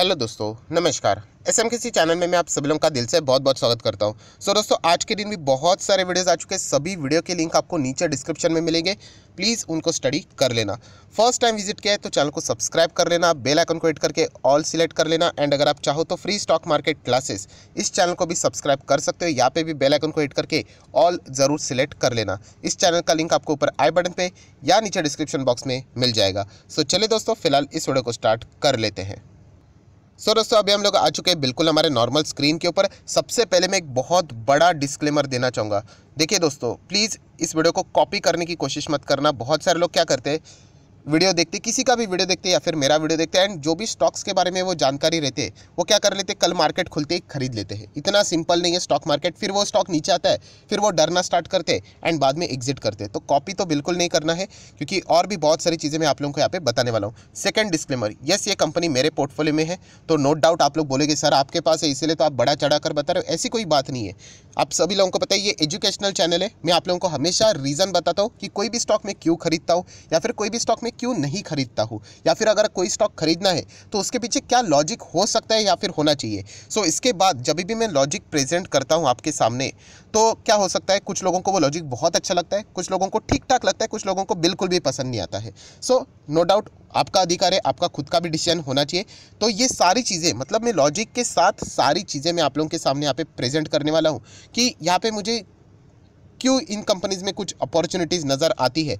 hello दोस्तों नमस्कार S M किसी चैनल में मैं आप सभी लोगों का दिल से बहुत बहुत स्वागत करता हूं सो so, दोस्तों आज के दिन भी बहुत सारे वीडियोस आ चुके हैं सभी वीडियो के लिंक आपको नीचे डिस्क्रिप्शन में मिलेंगे प्लीज़ उनको स्टडी कर लेना फर्स्ट टाइम विजिट किया है तो चैनल को सब्सक्राइब कर लेना बेल आइकन को एड करके ऑल सिलेक्ट कर लेना एंड अगर आप चाहो तो फ्री स्टॉक मार्केट क्लासेस इस चैनल को भी सब्सक्राइब कर सकते हो यहाँ पे भी बेल आइकन को एड करके ऑल ज़रूर सिलेक्ट कर लेना इस चैनल का लिंक आपको ऊपर आई बटन पर या नीचे डिस्क्रिप्शन बॉक्स में मिल जाएगा सो चले चलिए दोस्तों फिलहाल इस वीडियो को स्टार्ट कर लेते हैं सो दोस्तों अभी हम लोग आ चुके हैं बिल्कुल हमारे नॉर्मल स्क्रीन के ऊपर सबसे पहले मैं एक बहुत बड़ा डिस्क्लेमर देना चाहूँगा देखिए दोस्तों प्लीज़ इस वीडियो को कॉपी करने की कोशिश मत करना बहुत सारे लोग क्या करते हैं वीडियो देखते किसी का भी वीडियो देखते या फिर मेरा वीडियो देखते एंड जो भी स्टॉक्स के बारे में वो जानकारी रहते हैं वो क्या कर लेते कल मार्केट खुलते ही खरीद लेते हैं इतना सिंपल नहीं है स्टॉक मार्केट फिर वो स्टॉक नीचे आता है फिर वो डरना स्टार्ट करते एंड बाद में एग्जिट करते तो कॉपी तो बिल्कुल नहीं करना है क्योंकि और भी बहुत सारी चीज़ें मैं आप लोगों को यहाँ पे बताने वाला हूँ सेकंड डिस्क्लेमर येस ये कंपनी मेरे पोर्टफोलियो में है तो नो डाउट आप लोग बोलेंगे सर आपके पास है इसीलिए तो आप बड़ा चढ़ा कर बता रहे हो ऐसी कोई बात नहीं है आप सभी लोगों को पता है ये एजुकेशनल चैनल है मैं आप लोगों को हमेशा रीज़न बताता हूँ कि कोई भी स्टॉक मैं क्यों खरीदता हूँ या फिर कोई भी स्टॉक में क्यों नहीं खरीदता हूँ या फिर अगर कोई स्टॉक खरीदना है तो उसके पीछे क्या लॉजिक हो सकता है या फिर होना चाहिए सो so, इसके बाद जब भी मैं लॉजिक प्रेजेंट करता हूँ आपके सामने तो क्या हो सकता है कुछ लोगों को वो लॉजिक बहुत अच्छा लगता है कुछ लोगों को ठीक ठाक लगता है कुछ लोगों को बिल्कुल भी पसंद नहीं आता है सो नो डाउट आपका अधिकार है आपका खुद का भी डिसीजन होना चाहिए तो ये सारी चीज़ें मतलब मैं लॉजिक के साथ सारी चीज़ें मैं आप लोगों के सामने यहाँ पे प्रेजेंट करने वाला हूँ कि यहाँ पे मुझे क्यों इन कंपनीज़ में कुछ अपॉर्चुनिटीज़ नज़र आती है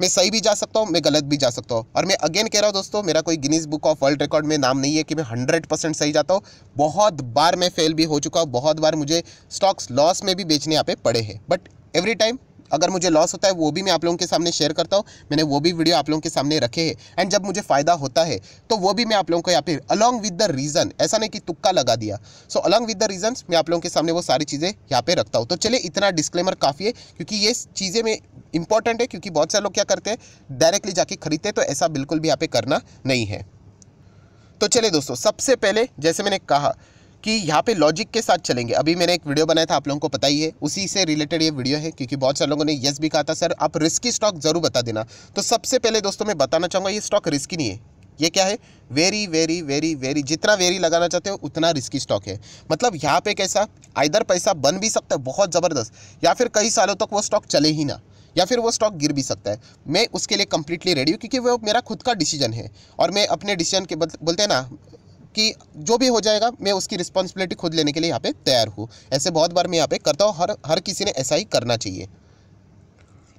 मैं सही भी जा सकता हूँ मैं गलत भी जा सकता हूँ और मैं अगेन कह रहा हूँ दोस्तों मेरा कोई Guinness book of world record में नाम नहीं है कि मैं हंड्रेड परसेंट सही जाता हूँ बहुत बार मैं फेल भी हो चुका हूँ बहुत बार मुझे स्टॉक्स लॉस में भी बेचने यहाँ पे पड़े हैं बट एवरी टाइम अगर मुझे लॉस होता है वो भी मैं आप लोगों के सामने शेयर करता हूँ मैंने वो भी वीडियो आप लोगों के सामने रखे है एंड जब मुझे फ़ायदा होता है तो वो भी मैं आप लोगों को यहाँ पे अलॉन्ग विद द रीज़न ऐसा नहीं कि तुक्का लगा दिया so along with the reason मैं आप लोगों के सामने वो सारी चीज़ें यहाँ पे रखता हूँ तो चलिए इतना डिस्क्लेमर काफ़ी है क्योंकि ये चीज़ें में इंपॉर्टेंट है क्योंकि बहुत सारे लोग क्या करते हैं डायरेक्टली जाके खरीदते तो ऐसा बिल्कुल भी यहाँ पे करना नहीं है तो चलिए दोस्तों सबसे पहले जैसे मैंने कहा कि यहाँ पे लॉजिक के साथ चलेंगे अभी मैंने एक वीडियो बनाया था आप लोगों को पता ही है उसी से रिलेटेड ये वीडियो है क्योंकि बहुत सारे लोगों ने येस भी कहा था सर आप रिस्की स्टॉक ज़रूर बता देना तो सबसे पहले दोस्तों मैं बताना चाहूँगा ये स्टॉक रिस्की नहीं है ये क्या है वेरी वेरी वेरी वेरी जितना वेरी लगाना चाहते हो उतना रिस्की स्टॉक है मतलब यहाँ पे कैसा आइधर पैसा बन भी सकता है बहुत ज़बरदस्त या फिर कई सालों तक वो स्टॉक चले ही ना या फिर वो स्टॉक गिर भी सकता है मैं उसके लिए कम्प्लीटली रेडी हूँ क्योंकि वो मेरा खुद का डिसीजन है और मैं अपने डिसीजन के बोलते हैं ना कि जो भी हो जाएगा मैं उसकी रिस्पॉन्सिबिलिटी खुद लेने के लिए यहाँ पे तैयार हूँ ऐसे बहुत बार मैं यहाँ पे करता हूँ हर हर किसी ने ऐसा ही करना चाहिए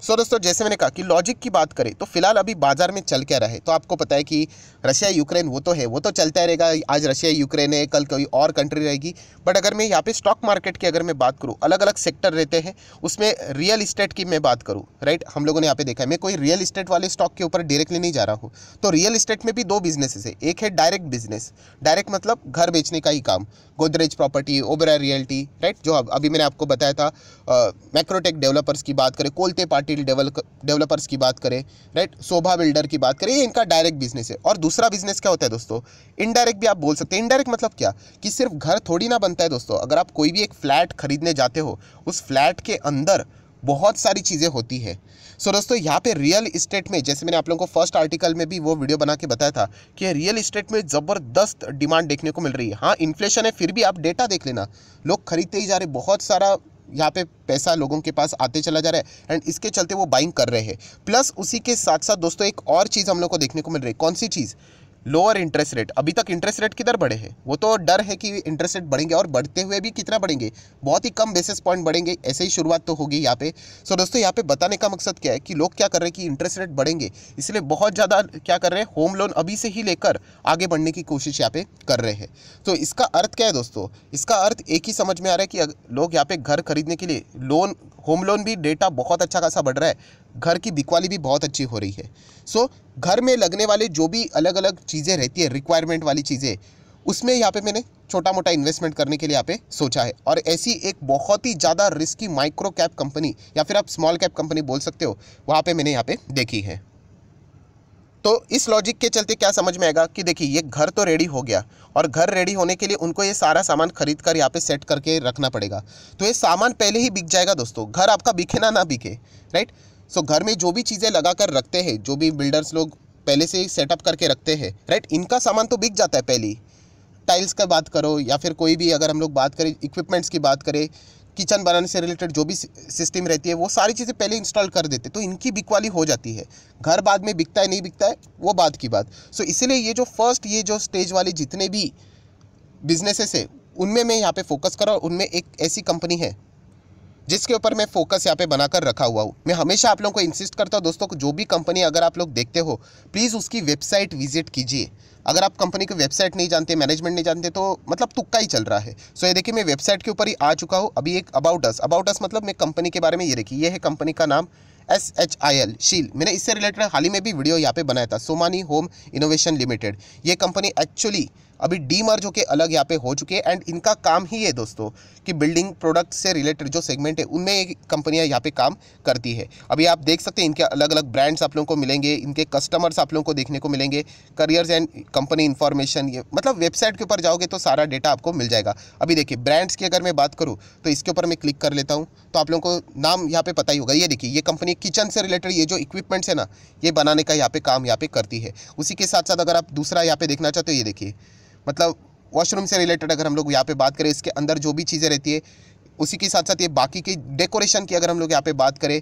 सो दोस्तों जैसे मैंने कहा कि लॉजिक की बात करें तो फिलहाल अभी बाजार में चल क्या रहा है तो आपको पता है कि रशिया यूक्रेन वो तो है वो तो चलता रहेगा आज रशिया यूक्रेन है कल कोई और कंट्री रहेगी बट अगर मैं यहाँ पे स्टॉक मार्केट की अगर मैं बात करूँ अलग अलग सेक्टर रहते हैं उसमें रियल इस्टेट की मैं बात करूँ राइट हम लोगों ने यहाँ पे देखा है मैं कोई रियल इस्टेट वाले स्टॉक के ऊपर डायरेक्टली नहीं जा रहा हूँ तो रियल इस्टेट में भी दो बिजनेसेस है एक है डायरेक्ट बिजनेस डायरेक्ट मतलब घर बेचने का ही काम Godrej property Oberoi realty right जो अभी मैंने आपको बताया था मैक्रोटेक डेवलपर्स की बात करें कोलते पार्टी पटेल डेवलपर्स की बात करें राइट शोभा बिल्डर की बात करें ये इनका डायरेक्ट बिजनेस है और दूसरा बिजनेस क्या होता है दोस्तों इनडायरेक्ट भी आप बोल सकते हैं इनडायरेक्ट मतलब क्या कि सिर्फ घर थोड़ी ना बनता है दोस्तों अगर आप कोई भी एक फ्लैट खरीदने जाते हो उस फ्लैट के अंदर बहुत सारी चीज़ें होती है सो so, दोस्तों यहाँ पे रियल इस्टेट में जैसे मैंने आप लोगों को फर्स्ट आर्टिकल में भी वो वीडियो बना के बताया था कि रियल इस्टेट में ज़बरदस्त डिमांड देखने को मिल रही है हाँ इन्फ्लेशन है फिर भी आप डेटा देख लेना लोग खरीदते ही जा रहे बहुत सारा यहाँ पे पैसा लोगों के पास आते चला जा रहा है एंड इसके चलते वो बाइंग कर रहे हैं प्लस उसी के साथ साथ दोस्तों एक और चीज़ हम लोग को देखने को मिल रही है कौन सी चीज़ लोअर इंटरेस्ट रेट अभी तक इंटरेस्ट रेट किधर बढ़े हैं वो तो डर है कि इंटरेस्ट रेट बढ़ेंगे और बढ़ते हुए भी कितना बढ़ेंगे बहुत ही कम बेसिस पॉइंट बढ़ेंगे ऐसे ही शुरुआत तो होगी यहाँ पे सो दोस्तों यहाँ पे बताने का मकसद क्या है कि लोग क्या कर रहे हैं कि इंटरेस्ट रेट बढ़ेंगे इसलिए बहुत ज़्यादा क्या कर रहे हैं होम लोन अभी से ही लेकर आगे बढ़ने की कोशिश यहाँ पे कर रहे हैं तो इसका अर्थ क्या है दोस्तों इसका अर्थ एक ही समझ में आ रहा है कि लोग यहाँ पे घर खरीदने के लिए लोन होम लोन भी डेटा बहुत अच्छा खासा बढ़ रहा है घर की बिकवाली भी बहुत अच्छी हो रही है सो so, घर में लगने वाले जो भी अलग अलग चीज़ें रहती है रिक्वायरमेंट वाली चीज़ें उसमें यहाँ पे मैंने छोटा मोटा इन्वेस्टमेंट करने के लिए यहाँ पे सोचा है और ऐसी एक बहुत ही ज़्यादा रिस्की माइक्रो कैप कंपनी या फिर आप स्मॉल कैप कंपनी बोल सकते हो वहाँ पर मैंने यहाँ पे देखी है तो इस लॉजिक के चलते क्या समझ में आएगा कि देखिए ये घर तो रेडी हो गया और घर रेडी होने के लिए उनको ये सारा सामान खरीद कर यहाँ पे सेट करके रखना पड़ेगा तो ये सामान पहले ही बिक जाएगा दोस्तों घर आपका बिके ना ना बिके राइट सो घर में जो भी चीज़ें लगा कर रखते हैं जो भी बिल्डर्स लोग पहले से ही सेटअप करके रखते हैं राइट इनका सामान तो बिक जाता है पहले टाइल्स का बात करो या फिर कोई भी अगर हम लोग बात करें इक्विपमेंट्स की बात करें किचन बनाने से रिलेटेड जो भी सिस्टम रहती है वो सारी चीज़ें पहले इंस्टॉल कर देते तो इनकी बिकवाली हो जाती है घर बाद में बिकता है नहीं बिकता है वो बाद की बात सो इसलिए इसीलिए ये जो फर्स्ट ये जो स्टेज वाले जितने भी बिजनेसेस है उनमें मैं यहाँ पे फोकस कर रहा हूँ उनमें एक ऐसी कंपनी है जिसके ऊपर मैं फोकस यहाँ पे बनाकर रखा हुआ हूँ मैं हमेशा आप लोगों को इंसिस्ट करता हूँ दोस्तों जो भी कंपनी अगर आप लोग देखते हो प्लीज़ उसकी वेबसाइट विजिट कीजिए अगर आप कंपनी की वेबसाइट नहीं जानते मैनेजमेंट नहीं जानते तो मतलब तुक्का ही चल रहा है सो ये देखिए मैं वेबसाइट के ऊपर ही आ चुका हूँ अभी एक अबाउट अस अबाउट अस मतलब मैं कंपनी के बारे में ये देखिए ये है कंपनी का नाम एस एच आई एल शील मैंने इससे रिलेटेड हाल ही में भी वीडियो यहाँ पे बनाया था सोमानी होम इनोवेशन लिमिटेड ये कंपनी एक्चुअली अभी डी मर्ज होकर अलग यहाँ पे हो चुके हैं एंड इनका काम ही है दोस्तों कि बिल्डिंग प्रोडक्ट से रिलेटेड जो सेगमेंट है उनमें कंपनियाँ यहाँ पे काम करती है अभी आप देख सकते हैं इनके अलग अलग ब्रांड्स आप लोगों को मिलेंगे इनके कस्टमर्स आप लोगों को देखने को मिलेंगे करियर्स एंड कंपनी इन्फॉर्मेशन ये मतलब वेबसाइट के ऊपर जाओगे तो सारा डेटा आपको मिल जाएगा अभी देखिए ब्रांड्स की अगर मैं बात करूँ तो इसके ऊपर मैं क्लिक कर लेता हूँ तो आप लोगों को नाम यहाँ पर पता ही होगा ये देखिए ये कंपनी किचन से रिलेटेड ये जो इक्विपमेंट्स है ना ये बनाने का यहाँ पे काम यहाँ पर करती है उसी के साथ साथ अगर आप दूसरा यहाँ पर देखना चाहते हो ये देखिए मतलब वॉशरूम से रिलेटेड अगर हम लोग यहाँ पे बात करें इसके अंदर जो भी चीज़ें रहती है उसी के साथ साथ ये बाकी की डेकोरेशन की अगर हम लोग यहाँ पे बात करें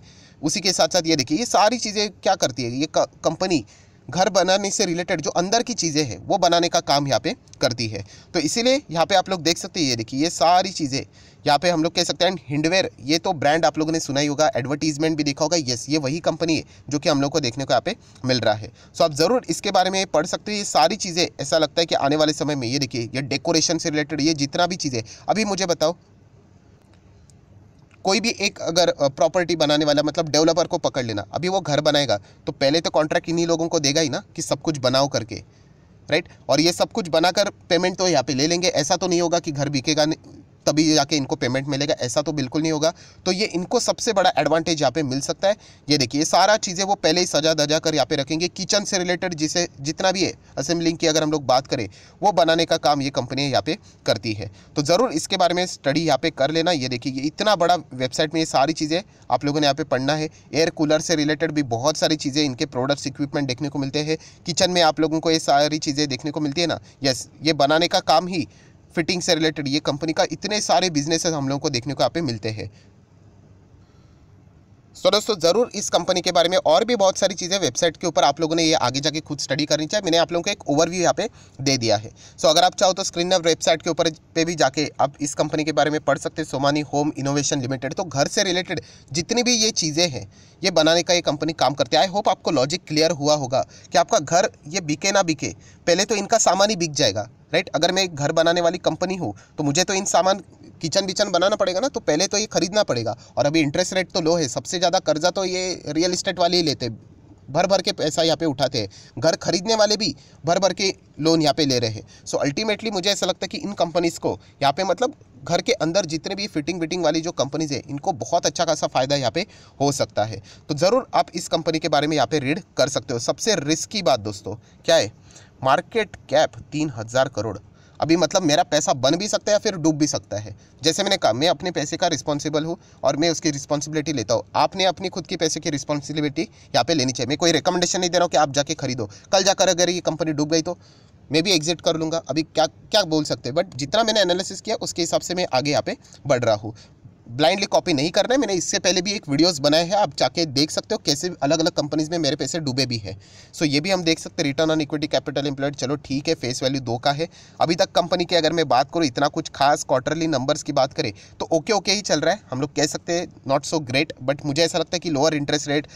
उसी के साथ साथ ये देखिए ये सारी चीज़ें क्या करती है ये कंपनी घर बनाने से रिलेटेड जो अंदर की चीज़ें हैं वो बनाने का काम यहाँ पे करती है तो इसीलिए यहाँ पे आप लोग देख सकते हैं ये देखिए ये सारी चीज़ें यहाँ पे हम लोग कह सकते हैं हिंडवेयर ये तो ब्रांड आप लोगों ने सुना ही होगा एडवर्टीजमेंट भी देखा होगा येस ये वही कंपनी है जो कि हम लोग को देखने को यहाँ पे मिल रहा है सो आप ज़रूर इसके बारे में पढ़ सकते हो ये सारी चीज़ें ऐसा लगता है कि आने वाले समय में ये देखिए ये डेकोरेशन से रिलेटेड ये जितना भी चीज़ें अभी मुझे बताओ कोई भी एक अगर प्रॉपर्टी बनाने वाला मतलब डेवलपर को पकड़ लेना अभी वो घर बनाएगा तो पहले तो कॉन्ट्रैक्ट इन्हीं लोगों को देगा ही ना कि सब कुछ बनाओ करके राइट और ये सब कुछ बनाकर पेमेंट तो यहाँ पे ले लेंगे ऐसा तो नहीं होगा कि घर बिकेगा तभी जाके इनको पेमेंट मिलेगा ऐसा तो बिल्कुल नहीं होगा तो ये इनको सबसे बड़ा एडवांटेज यहाँ पे मिल सकता है ये देखिए सारा चीज़ें वो पहले ही सजा दजा कर यहाँ पे रखेंगे किचन से रिलेटेड जिसे जितना भी है असेंबलिंग की अगर हम लोग बात करें वो बनाने का काम ये कंपनी यहाँ पे करती है तो ज़रूर इसके बारे में स्टडी यहाँ पे कर लेना ये देखिए इतना बड़ा वेबसाइट में ये सारी चीज़ें आप लोगों ने यहाँ पे पढ़ना है एयर कूलर से रिलेटेड भी बहुत सारी चीज़ें इनके प्रोडक्ट्स इक्विपमेंट देखने को मिलते हैं किचन में आप लोगों को ये सारी चीज़ें देखने को मिलती है ना यस ये बनाने का काम ही फिटिंग से रिलेटेड ये कंपनी का इतने सारे बिजनेसेस हम लोगों को देखने को यहाँ पे मिलते हैं सो दोस्तों ज़रूर इस कंपनी के बारे में और भी बहुत सारी चीज़ें वेबसाइट के ऊपर आप लोगों ने ये आगे जाके खुद स्टडी करनी चाहिए मैंने आप लोगों को एक ओवरव्यू यहाँ पे दे दिया है सो so, अगर आप चाहो तो स्क्रीन ऑफ वेबसाइट के ऊपर पे भी जाके आप इस कंपनी के बारे में पढ़ सकते हैं सोमानी होम इनोवेशन लिमिटेड तो घर से रिलेटेड जितनी भी ये चीज़ें हैं ये बनाने का ये कंपनी काम करती है आई होप आपको लॉजिक क्लियर हुआ होगा कि आपका घर ये बिके ना बिके पहले तो इनका सामान ही बिक जाएगा राइट अगर मैं एक घर बनाने वाली कंपनी हूँ तो मुझे तो इन सामान किचन विचन बनाना पड़ेगा ना तो पहले तो ये खरीदना पड़ेगा और अभी इंटरेस्ट रेट तो लो है सबसे ज़्यादा कर्जा तो ये रियल इस्टेट वाले ही लेते भर भर के पैसा यहाँ पे उठाते हैं घर खरीदने वाले भी भर भर के लोन यहाँ पे ले रहे हैं सो अल्टीमेटली मुझे ऐसा लगता है कि इन कंपनीज़ को यहाँ पे मतलब घर के अंदर जितने भी फिटिंग विटिंग वाली जो कंपनीज़ है इनको बहुत अच्छा खासा फ़ायदा यहाँ पे हो सकता है तो ज़रूर आप इस कंपनी के बारे में यहाँ पर रीड कर सकते हो सबसे रिस्की बात दोस्तों क्या है मार्केट कैप तीन हज़ार करोड़ अभी मतलब मेरा पैसा बन भी सकता है या फिर डूब भी सकता है जैसे मैंने कहा मैं अपने पैसे का रिस्पॉन्सिबल हूँ और मैं उसकी रिस्पॉन्सिबिलिटी लेता हूँ आपने अपनी खुद की पैसे की रिस्पॉन्सिबिलिटी यहाँ पे लेनी चाहिए मैं कोई रिकमेंडेशन नहीं दे रहा हूँ कि आप जाके खरीदो कल जाकर अगर ये कंपनी डूब गई तो मैं भी एग्जिट कर लूँगा अभी क्या क्या बोल सकते हैं बट जितना मैंने एनालिसिस किया उसके हिसाब से मैं आगे यहाँ पे बढ़ रहा हूँ ब्लाइंडली कॉपी नहीं करना है मैंने इससे पहले भी एक वीडियोस बनाए हैं आप जाके देख सकते हो कैसे अलग अलग कंपनीज में मेरे पैसे डूबे भी है सो so, ये भी हम देख सकते हैं return on equity capital employed चलो ठीक है फेस वैल्यू दो का है अभी तक कंपनी की अगर मैं बात करूँ इतना कुछ खास क्वार्टरली नंबर्स की बात करें तो ओके ओके ही चल रहा है हम लोग कह सकते हैं नॉट सो ग्रेट बट मुझे ऐसा लगता है कि लोअर इंटरेस्ट रेट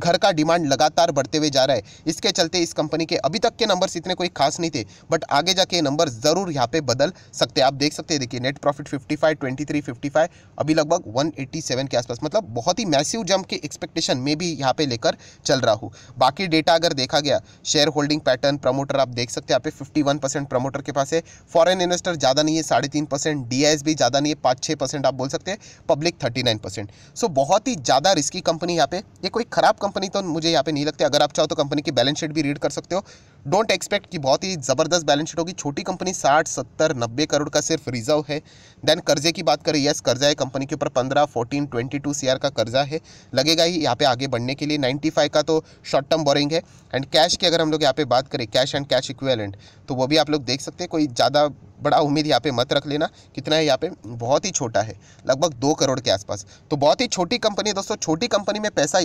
घर का डिमांड लगातार बढ़ते हुए जा रहा है इसके चलते इस कंपनी के अभी तक के नंबर्स इतने कोई खास नहीं थे बट आगे जाके ये नंबर ज़रूर यहाँ पे बदल सकते आप देख सकते हैं देखिए नेट प्रॉफिट 55, 23, 55 अभी लगभग 187 के आसपास मतलब बहुत ही मैसिव जंप की एक्सपेक्टेशन में भी यहाँ पे लेकर चल रहा हूँ बाकी डेटा अगर देखा गया शेयर होल्डिंग पैटर्न प्रमोटर आप देख सकते हैं यहाँ पे फिफ्टी प्रमोटर के पास है फॉरन इन्वेस्टर ज़्यादा नहीं है साढ़े तीन परसेंट डी भी ज़्यादा नहीं है पाँच छः परसेंट आप बोल सकते हैं public thirty nine percent so बहुत ही ज़्यादा रिस्की कंपनी यहाँ पे ये कोई खराब कंपनी तो मुझे यहाँ पे नहीं लगती अगर आप चाहो तो कंपनी की बैलेंस शीट भी रीड कर सकते हो डोंट एक्सपेक्ट कि बहुत ही ज़बरदस्त बैलेंस शीट होगी छोटी कंपनी साठ सत्तर नब्बे करोड़ का सिर्फ रिजर्व है देन कर्जे की बात करें यस कर्जा है कंपनी के ऊपर पंद्रह फोर्टीन ट्वेंटी टू सी का कर्जा है लगेगा ही यहाँ पे आगे बढ़ने के लिए नाइन्टी फाइव का तो शॉर्ट टर्म बोरिंग है एंड कैश की अगर हम लोग यहाँ पे बात करें कैश एंड कैश इक्वेलेंट तो वो भी आप लोग देख सकते हैं कोई ज़्यादा बड़ा उम्मीद यहाँ पे मत रख लेना कितना है यहाँ पे बहुत ही छोटा है लगभग दो करोड़ के आसपास तो बहुत ही छोटी कंपनी है दोस्तों छोटी कंपनी में पैसा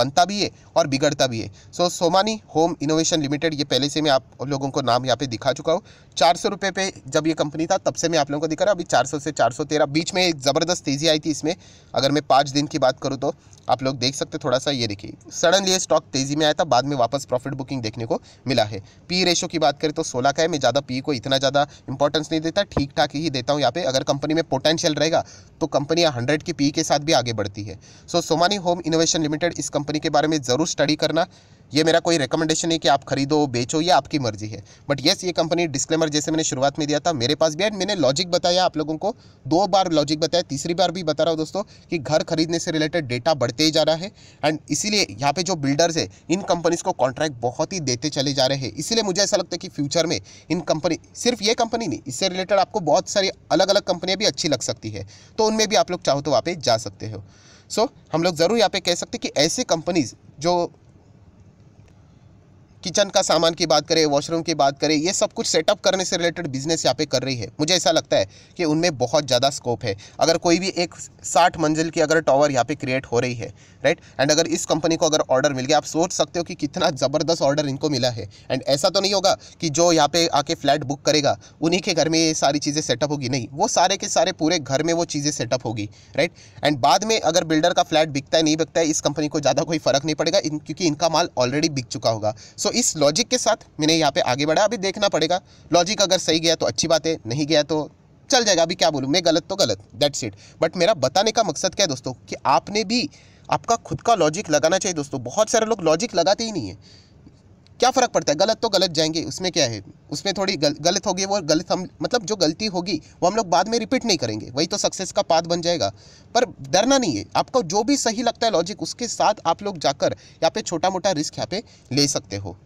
बनता भी है और बिगड़ता भी है so Somani home innovation limited ये पहले से मैं आप लोगों को नाम यहाँ पे दिखा चुका हूँ चार सौ रुपये पे जब ये कंपनी था तब से मैं आप लोगों को दिखा रहा अभी चार सौ से चार सौ तेरह बीच में एक ज़बरदस्त तेज़ी आई थी इसमें अगर मैं पाँच दिन की बात करूँ तो आप लोग देख सकते थोड़ा सा ये देखिए सडनली ये स्टॉक तेज़ी में आया था बाद में वापस प्रॉफिट बुकिंग देखने को मिला है पी रेशो की बात करें तो सोलह का है मैं ज़्यादा पी को इतना ज़्यादा इंपॉर्टेंस नहीं देता ठीक ठाक ही देता हूँ यहाँ पे अगर कंपनी में पोटेंशियल रहेगा तो कंपनी हंड्रेड की पी के साथ भी आगे बढ़ती है so Somani home innovation limited इस कंपनी के बारे में ज़रूर स्टडी करना ये मेरा कोई रिकमेंडेशन है कि आप खरीदो बेचो ये आपकी मर्जी है बट येस ये कंपनी डिस्क्लेमर जैसे मैंने शुरुआत में दिया था मेरे पास भी है मैंने लॉजिक बताया आप लोगों को दो बार लॉजिक बताया तीसरी बार भी बता रहा हूँ दोस्तों कि घर खरीदने से रिलेटेड डेटा बढ़ते ही जा रहा है एंड इसीलिए यहाँ पे जो बिल्डर्स है इन कंपनीज को कॉन्ट्रैक्ट बहुत ही देते चले जा रहे हैं इसीलिए मुझे ऐसा लगता है कि फ्यूचर में इन कंपनी सिर्फ ये कंपनी नहीं इससे रिलेटेड आपको बहुत सारी अलग अलग कंपनियाँ भी अच्छी लग सकती है तो उनमें भी आप लोग चाहो तो वहाँ पर जा सकते हो सो so, हम लोग ज़रूर यहाँ पे कह सकते हैं कि ऐसे कंपनीज़ जो किचन का सामान की बात करें वॉशरूम की बात करें ये सब कुछ सेटअप करने से रिलेटेड बिजनेस यहाँ पे कर रही है मुझे ऐसा लगता है कि उनमें बहुत ज़्यादा स्कोप है अगर कोई भी एक साठ मंजिल की अगर टॉवर यहाँ पे क्रिएट हो रही है राइट एंड अगर इस कंपनी को अगर ऑर्डर मिल गया आप सोच सकते हो कि कितना ज़बरदस्त ऑर्डर इनको मिला है एंड ऐसा तो नहीं होगा कि जो यहाँ पे आके फ्लैट बुक करेगा उन्हीं के घर में ये सारी चीज़ें सेटअप होगी नहीं वो सारे के सारे पूरे घर में वो चीज़ें सेटअप होगी राइट एंड बाद में अगर बिल्डर का फ्लैट बिकता है नहीं बिकता है इस कंपनी को ज़्यादा कोई फर्क नहीं पड़ेगा क्योंकि इनका माल ऑलरेडी बिक चुका होगा सो सो तो इस लॉजिक के साथ मैंने यहाँ पे आगे बढ़ा अभी देखना पड़ेगा लॉजिक अगर सही गया तो अच्छी बात है नहीं गया तो चल जाएगा अभी क्या बोलूँ मैं गलत तो गलत दैट्स इट बट मेरा बताने का मकसद क्या है दोस्तों कि आपने भी आपका खुद का लॉजिक लगाना चाहिए दोस्तों बहुत सारे लोग लॉजिक लगाते ही नहीं है क्या फ़र्क पड़ता है गलत तो गलत जाएंगे उसमें क्या है उसमें थोड़ी गल, गलत होगी वो गलत हम मतलब जो गलती होगी वो हम लोग बाद में रिपीट नहीं करेंगे वही तो सक्सेस का पाथ बन जाएगा पर डरना नहीं है आपको जो भी सही लगता है लॉजिक उसके साथ आप लोग जाकर यहाँ पे छोटा मोटा रिस्क यहाँ पे ले सकते हो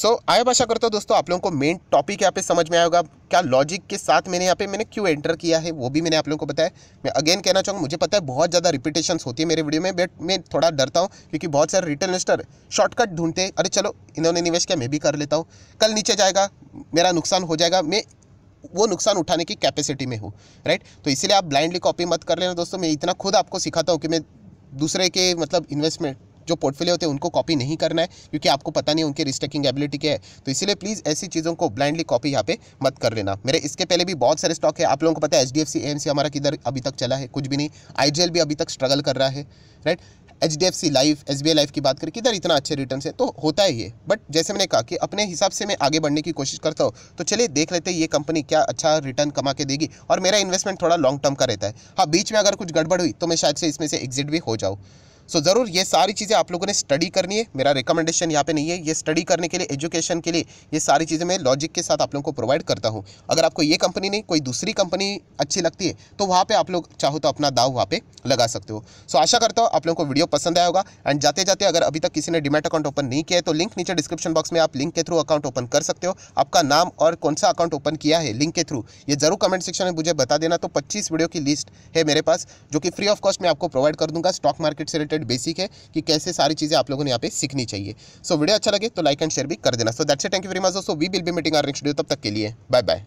सो so, आया आशा करता हूँ दोस्तों आप लोगों को मेन टॉपिक यहाँ पे समझ में आया होगा क्या लॉजिक के साथ मैंने यहाँ पे मैंने क्यों एंटर किया है वो भी मैंने आप लोगों को बताया मैं अगेन कहना चाहूँगा मुझे पता है बहुत ज़्यादा रिपीटेशन होती है मेरे वीडियो में बट मैं थोड़ा डरता हूँ क्योंकि बहुत सारे रिटेल इन्वेस्टर शॉर्टकट ढूंढते हैं अरे चलो इन्होंने निवेश किया मैं भी कर लेता हूँ कल नीचे जाएगा मेरा नुकसान हो जाएगा मैं वो नुकसान उठाने की कैपेसिटी में हूँ राइट तो इसीलिए आप ब्लाइंडली कॉपी मत कर लेना दोस्तों मैं इतना खुद आपको सिखाता हूँ कि मैं दूसरे के मतलब इन्वेस्टमेंट जो पोर्टफोलियो होते हैं उनको कॉपी नहीं करना है क्योंकि आपको पता नहीं उनके रिस्टेकिंग एबिलिटी क्या है तो इसलिए प्लीज़ ऐसी चीज़ों को ब्लाइंडली कॉपी यहाँ पे मत कर लेना मेरे इसके पहले भी बहुत सारे स्टॉक है आप लोगों को पता है एच डी हमारा किधर अभी तक चला है कुछ भी नहीं आई भी अभी तक स्ट्रगल कर रहा है right H D F C life S B I life की बात करें किधर इतना अच्छे रिटर्न है तो होता ही है बट जैसे मैंने कहा कि अपने हिसाब से मैं आगे बढ़ने की कोशिश करता हूँ तो चलिए देख लेते हैं ये कंपनी क्या अच्छा रिटर्न कमा के देगी और मेरा इन्वेस्टमेंट थोड़ा लॉन्ग टर्म का रहता है हाँ बीच में अगर कुछ गड़बड़ हुई तो मैं शायद से इसमें से एग्जिट भी हो जाऊँ सो ज़रूर ये सारी चीज़ें आप लोगों ने स्टडी करनी है मेरा रिकमेंडेशन यहाँ पे नहीं है ये स्टडी करने के लिए एजुकेशन के लिए ये सारी चीज़ें मैं लॉजिक के साथ आप लोगों को प्रोवाइड करता हूँ अगर आपको ये कंपनी नहीं कोई दूसरी कंपनी अच्छी लगती है तो वहाँ पर आप लोग चाहो तो अपना दाव वहाँ पर लगा सकते हो सो आशा करता हूँ आप लोगों को वीडियो पसंद आया होगा एंड जाते जाते अगर अभी तक किसी ने डिमेट अकाउंट ओपन नहीं किया है तो लिंक नीचे डिस्क्रिप्शन बॉक्स में आप लिंक के थ्रू अकाउंट ओपन कर सकते हो आपका नाम और कौन सा अकाउंट ओपन किया है लिंक के थ्रू ये जरूर कमेंट सेक्शन में मुझे बता देना तो पच्चीस वीडियो की लिस्ट है मेरे पास जो कि फ्री ऑफ कॉस्ट मैं आपको प्रोवाइड कर दूंगा स्टॉक मार्केट से रिलेटेड रिलेटेड बेसिक है कि कैसे सारी चीज़ें आप लोगों ने यहाँ पे सीखनी चाहिए सो so, वीडियो अच्छा लगे तो लाइक एंड शेयर भी कर देना so that's thank you very much दोस्तों we will be meeting our next video तब तक के लिए बाय बाय